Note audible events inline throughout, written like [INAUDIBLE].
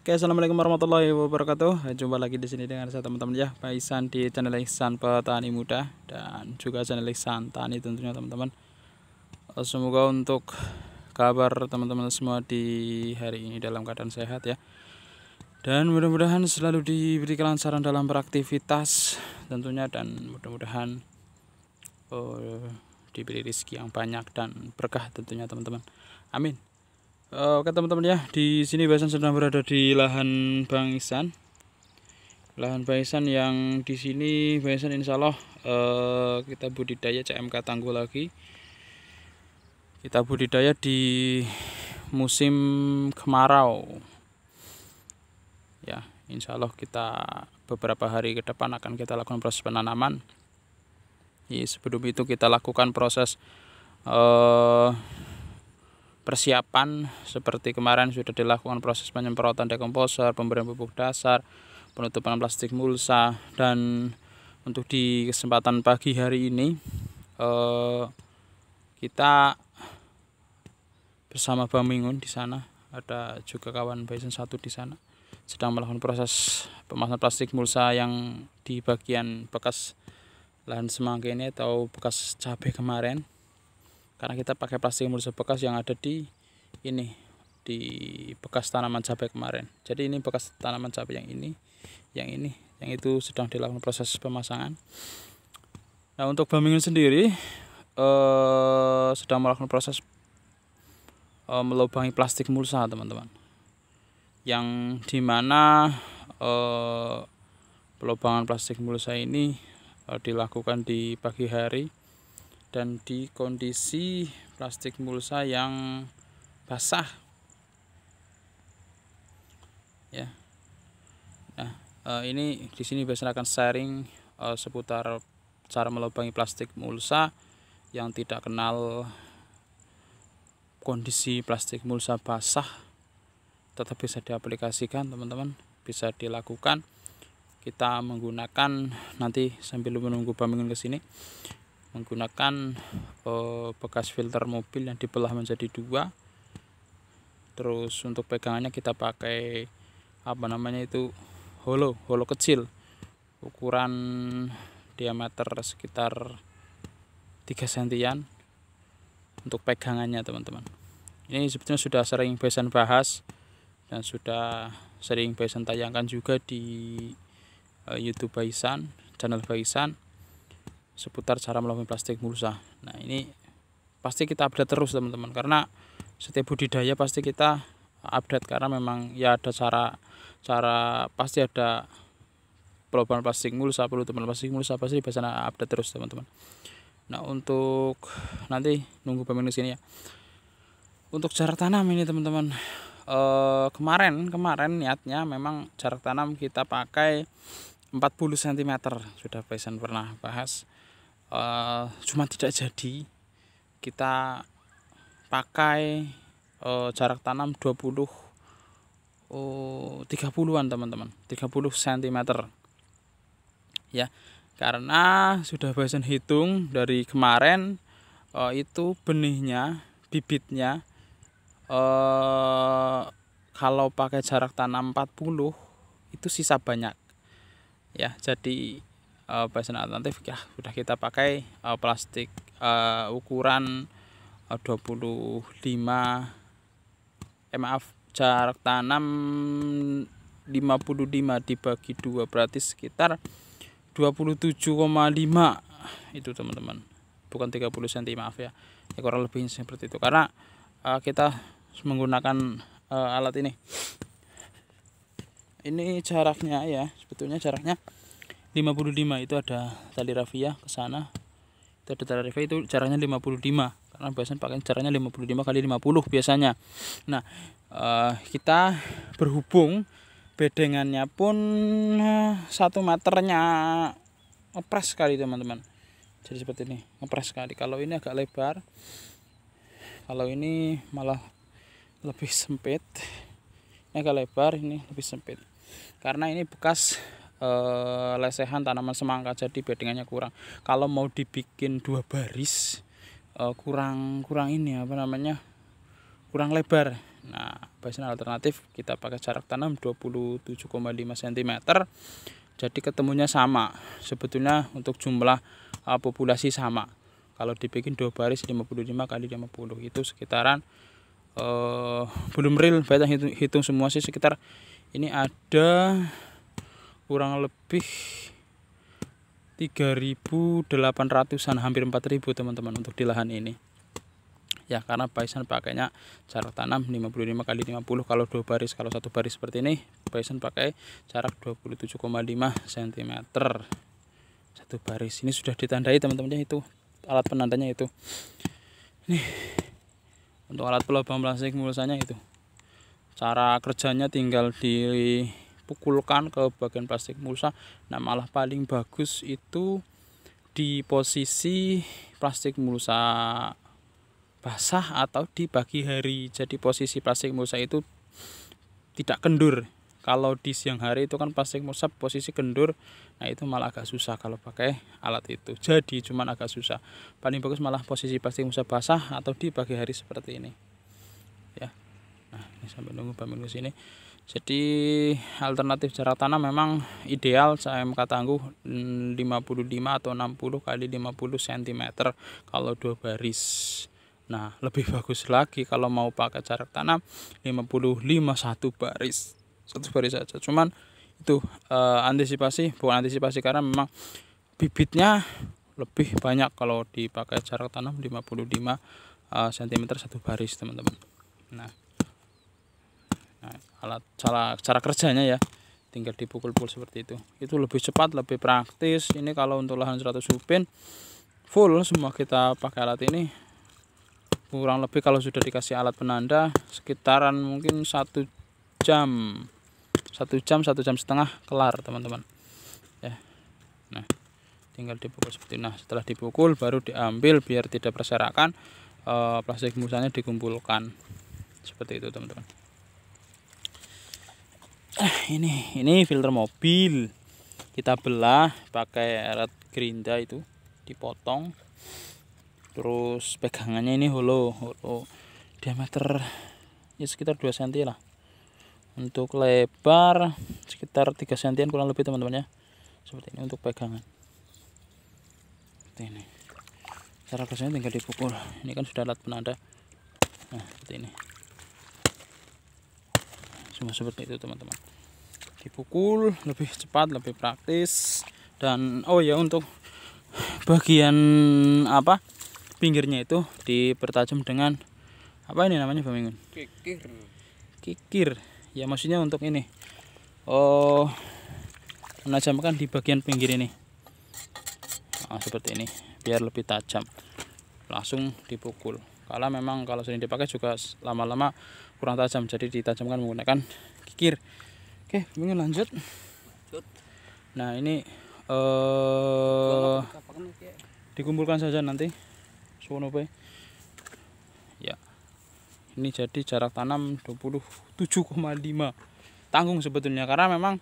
Oke, assalamualaikum warahmatullahi wabarakatuh. Jumpa lagi di sini dengan saya teman-teman ya, Pak Isan di channel Ihsan Petani Muda dan juga channel Ihsan Tani tentunya teman-teman. Eh, semoga untuk kabar teman-teman semua di hari ini dalam keadaan sehat ya. Dan mudah-mudahan selalu diberi kelancaran dalam beraktivitas tentunya dan mudah-mudahan oh, diberi rezeki yang banyak dan berkah tentunya teman-teman. Amin. Eh, oke teman-teman ya di sini Basan sedang berada di lahan Bang Isan lahan Bang yang di sini Bang insya Allah eh, kita budidaya CMK tangguh lagi kita budidaya di musim kemarau ya insya Allah kita beberapa hari ke depan akan kita lakukan proses penanaman ya, sebelum itu kita lakukan proses eh, persiapan seperti kemarin sudah dilakukan proses penyemprotan dekomposer, pemberian pupuk dasar, penutupan plastik mulsa dan untuk di kesempatan pagi hari ini eh, kita bersama Bamingun di sana ada juga kawan Bison satu di sana sedang melakukan proses pemasan plastik mulsa yang di bagian bekas lahan semangka ini atau bekas cabai kemarin karena kita pakai plastik mulus bekas yang ada di ini di bekas tanaman cabai kemarin jadi ini bekas tanaman cabai yang ini yang ini yang itu sedang dilakukan proses pemasangan nah untuk Birmingham sendiri eh, sedang melakukan proses eh, melubangi plastik mulsa ah, teman-teman yang dimana eh, pelubangan plastik mulsa ini eh, dilakukan di pagi hari dan di kondisi plastik mulsa yang basah ya nah eh, ini di sini biasanya akan sharing eh, seputar cara melubangi plastik mulsa yang tidak kenal kondisi plastik mulsa basah tetap bisa diaplikasikan teman-teman bisa dilakukan kita menggunakan nanti sambil menunggu pembangunan ke sini menggunakan eh, bekas filter mobil yang dibelah menjadi dua terus untuk pegangannya kita pakai apa namanya itu holo holo kecil ukuran diameter sekitar 3 sentian untuk pegangannya teman-teman ini sebetulnya sudah sering Besan bahas dan sudah sering Besan tayangkan juga di uh, YouTube Baisan channel Baisan seputar cara melakukan plastik mulsa. Nah, ini pasti kita update terus teman-teman karena setiap budidaya pasti kita update karena memang ya ada cara cara pasti ada perubahan plastik mulsa, perlu teman-teman plastik mulsa pasti di sana update terus teman-teman. Nah, untuk nanti nunggu pemilik sini ya. Untuk jarak tanam ini teman-teman. E, kemarin kemarin niatnya memang jarak tanam kita pakai 40 cm sudah pesan pernah bahas uh, eh, cuma tidak jadi kita pakai uh, jarak tanam 20 oh 30-an teman-teman 30 cm ya karena sudah bahasan hitung dari kemarin uh, itu benihnya bibitnya uh, kalau pakai jarak tanam 40 itu sisa banyak ya jadi uh, eh, bahan alternatif ya sudah kita pakai uh, plastik uh, ukuran uh, 25 eh maaf jarak tanam 55 dibagi dua berarti sekitar 27,5 itu teman-teman bukan 30 cm maaf ya, ya kurang lebih seperti itu karena uh, kita menggunakan uh, alat ini ini jaraknya ya sebetulnya jaraknya 55 itu ada tali rafia ke sana itu ada tali rafia itu caranya 55 karena biasanya pakai caranya 55 kali 50 biasanya nah eh, kita berhubung bedengannya pun eh, satu meternya ngepres sekali teman-teman jadi seperti ini ngepres sekali kalau ini agak lebar kalau ini malah lebih sempit ini agak lebar ini lebih sempit karena ini bekas eh, lesehan tanaman semangka jadi beddingannya kurang kalau mau dibikin dua baris eh, kurang kurang ini apa namanya kurang lebar nah bahasa alternatif kita pakai jarak tanam 27,5 cm jadi ketemunya sama sebetulnya untuk jumlah eh, populasi sama kalau dibikin dua baris 55 kali 50 itu sekitaran uh, belum real saya hitung, hitung semua sih sekitar ini ada kurang lebih 3.800an hampir 4.000 teman-teman untuk di lahan ini ya karena bison pakainya jarak tanam 55 kali 50 kalau dua baris kalau satu baris seperti ini bison pakai jarak 27,5 cm satu baris ini sudah ditandai teman-temannya itu alat penandanya itu ini untuk alat pelobang plastik mulusannya itu cara kerjanya tinggal di pukulkan ke bagian plastik mulsa nah malah paling bagus itu di posisi plastik mulsa basah atau di pagi hari jadi posisi plastik mulsa itu tidak kendur kalau di siang hari itu kan plastik mulsa posisi kendur nah itu malah agak susah kalau pakai alat itu jadi cuman agak susah paling bagus malah posisi plastik mulsa basah atau di pagi hari seperti ini ya nah ini sampai nunggu pemilu sini jadi alternatif jarak tanam memang ideal saya KM Tangguh 55 mm, atau 60 kali 50 cm kalau dua baris Nah, lebih [LAUGHS] bagus lagi kalau mau pakai jarak tanam 55 satu baris. Satu baris saja. Cuman itu eh, antisipasi, bukan antisipasi karena memang bibitnya lebih banyak kalau dipakai jarak tanam 55 eh, cm satu baris, teman-teman. Nah, alat cara cara kerjanya ya tinggal dipukul-pukul seperti itu itu lebih cepat lebih praktis ini kalau untuk lahan 100 upin full semua kita pakai alat ini kurang lebih kalau sudah dikasih alat penanda sekitaran mungkin satu jam satu jam satu jam setengah kelar teman-teman ya nah tinggal dipukul seperti ini. nah setelah dipukul baru diambil biar tidak berserakan e, plastik musanya dikumpulkan seperti itu teman-teman ini ini filter mobil kita belah pakai erat gerinda itu dipotong terus pegangannya ini holo holo diameter ya sekitar 2 cm lah untuk lebar sekitar 3 cm kurang lebih teman-teman ya seperti ini untuk pegangan seperti ini cara kerjanya tinggal dipukul ini kan sudah alat penanda nah seperti ini cuma seperti itu teman-teman dipukul lebih cepat lebih praktis dan oh ya untuk bagian apa pinggirnya itu dipertajam dengan apa ini namanya Bamingun? Kikir. Kikir. Ya maksudnya untuk ini. Oh, menajamkan di bagian pinggir ini. Nah, seperti ini, biar lebih tajam. Langsung dipukul. Kalau memang kalau sering dipakai juga lama-lama kurang tajam, jadi ditajamkan menggunakan kikir. Oke, mungkin lanjut. Nah, ini uh, dikumpulkan saja nanti. Suwono Ya. Ini jadi jarak tanam 27,5 tanggung sebetulnya karena memang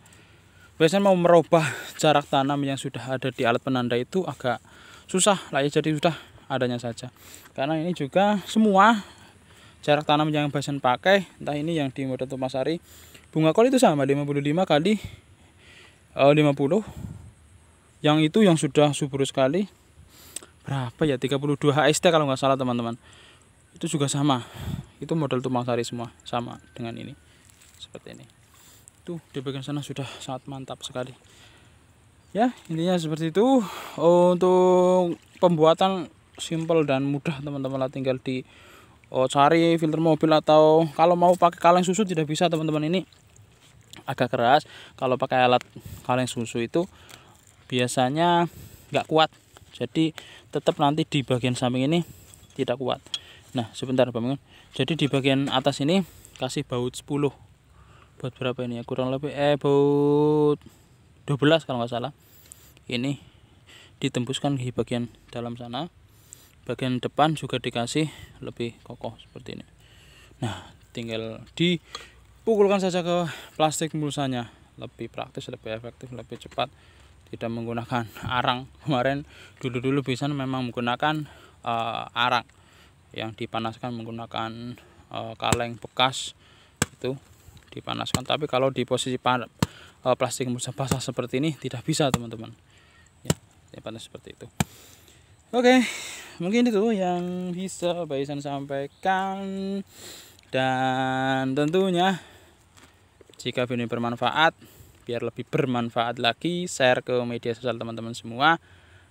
biasanya mau merubah jarak tanam yang sudah ada di alat penanda itu agak susah lah ya jadi sudah adanya saja karena ini juga semua jarak tanam yang biasanya pakai entah ini yang di mode Tumasari bunga kol itu sama 55 kali eh, uh, 50 yang itu yang sudah subur sekali berapa ya 32 HST kalau nggak salah teman-teman itu juga sama itu model tumpang sari semua sama dengan ini seperti ini tuh di bagian sana sudah sangat mantap sekali ya intinya seperti itu untuk pembuatan simple dan mudah teman-teman tinggal di oh, cari filter mobil atau kalau mau pakai kaleng susu tidak bisa teman-teman ini agak keras kalau pakai alat kaleng susu itu biasanya nggak kuat jadi tetap nanti di bagian samping ini tidak kuat nah sebentar Bang jadi di bagian atas ini kasih baut 10 buat berapa ini ya kurang lebih eh baut 12 kalau nggak salah ini ditembuskan di bagian dalam sana bagian depan juga dikasih lebih kokoh seperti ini nah tinggal dipukulkan saja ke plastik mulusannya lebih praktis lebih efektif lebih cepat tidak menggunakan [LAUGHS] arang kemarin dulu-dulu bisa memang menggunakan uh, arang yang dipanaskan menggunakan uh, kaleng bekas itu dipanaskan tapi kalau di posisi uh, plastik musa basah seperti ini tidak bisa teman-teman ya, ya panas seperti itu oke okay mungkin itu yang bisa Baisan sampaikan dan tentunya jika video ini bermanfaat biar lebih bermanfaat lagi share ke media sosial teman-teman semua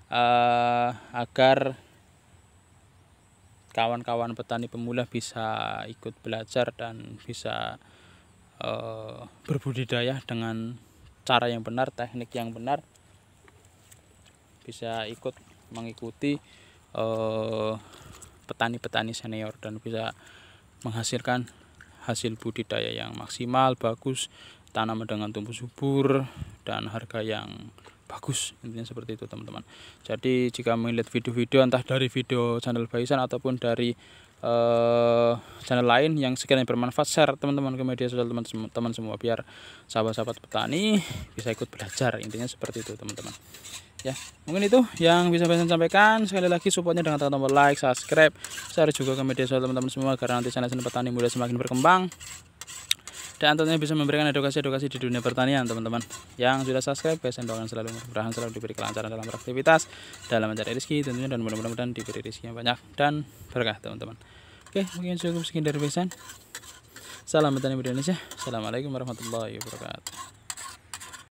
uh, agar kawan-kawan petani pemula bisa ikut belajar dan bisa uh, berbudidaya dengan cara yang benar teknik yang benar bisa ikut mengikuti Eh, petani-petani uh, senior dan bisa menghasilkan hasil budidaya yang maksimal, bagus, tanaman dengan tumbuh subur dan harga yang bagus intinya seperti itu teman-teman jadi jika melihat video-video entah dari video channel Baisan ataupun dari uh, channel lain yang sekiranya bermanfaat share teman-teman ke media sosial teman-teman semua biar sahabat-sahabat petani bisa ikut belajar intinya seperti itu teman-teman ya mungkin itu yang bisa saya sampaikan sekali lagi supportnya dengan tekan tombol like subscribe share juga ke media sosial teman-teman semua agar nanti channel petani muda semakin berkembang dan tentunya bisa memberikan edukasi-edukasi di dunia pertanian teman-teman yang sudah subscribe saya doakan selalu berhasil selalu diberi kelancaran dalam beraktivitas dalam mencari rezeki tentunya dan mudah-mudahan diberi rezeki yang banyak dan berkah teman-teman oke mungkin cukup sekian dari pesan salam petani muda Indonesia assalamualaikum warahmatullahi wabarakatuh